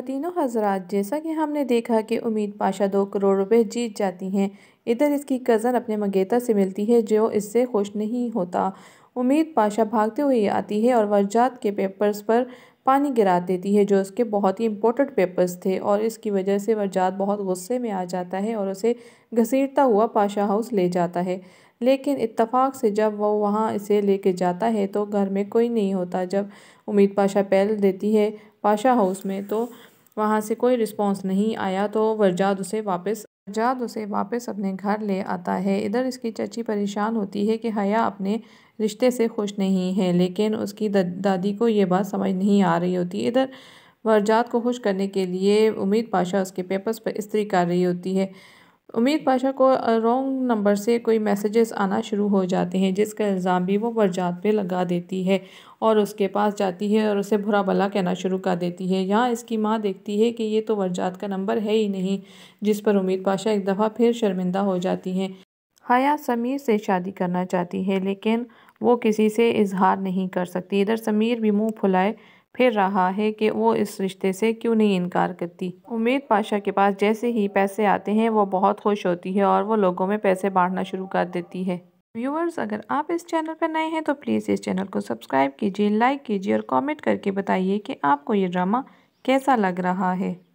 तीनों हजरात जैसा कि हमने देखा कि उम्मीद पाशा दो करोड़ रुपए जीत जाती हैं इधर इसकी कज़न अपने मंगेता से मिलती है जो इससे खुश नहीं होता उम्मीद पाशा भागते हुए आती है और वर्जात के पेपर्स पर पानी गिरा देती है जो उसके बहुत ही इंपॉर्टेंट पेपर्स थे और इसकी वजह से वजात बहुत गुस्से में आ जाता है और उसे घसीटता हुआ पाशा हाउस ले जाता है लेकिन इत्तफाक से जब वो वहाँ इसे लेके जाता है तो घर में कोई नहीं होता जब उम्मीद पाशा पहल देती है पाशा हाउस में तो वहाँ से कोई रिस्पॉन्स नहीं आया तो वरजाद उसे वापस जाद उसे वापस अपने घर ले आता है इधर इसकी चची परेशान होती है कि हया अपने रिश्ते से खुश नहीं है लेकिन उसकी दादी को ये बात समझ नहीं आ रही होती इधर वर्जात को खुश करने के लिए उम्मीद पाशा उसके पेपर्स पर इस्त्री कर रही होती है उम्मीद पाशा को रॉन्ग नंबर से कोई मैसेजेस आना शुरू हो जाते हैं जिसका इल्ज़ाम भी वो वर्जात पे लगा देती है और उसके पास जाती है और उसे बुरा भला कहना शुरू कर देती है यहाँ इसकी माँ देखती है कि ये तो वर्जात का नंबर है ही नहीं जिस पर उम्मीद पाशा एक दफ़ा फिर शर्मिंदा हो जाती हैं हया समीर से शादी करना चाहती है लेकिन वो किसी से इजहार नहीं कर सकती इधर समीर भी मुँह फुलाए फिर रहा है कि वो इस रिश्ते से क्यों नहीं इनकार करती उम्मीद पाशा के पास जैसे ही पैसे आते हैं वो बहुत खुश होती है और वो लोगों में पैसे बांटना शुरू कर देती है व्यूअर्स अगर आप इस चैनल पर नए हैं तो प्लीज़ इस चैनल को सब्सक्राइब कीजिए लाइक कीजिए और कमेंट करके बताइए कि आपको ये ड्रामा कैसा लग रहा है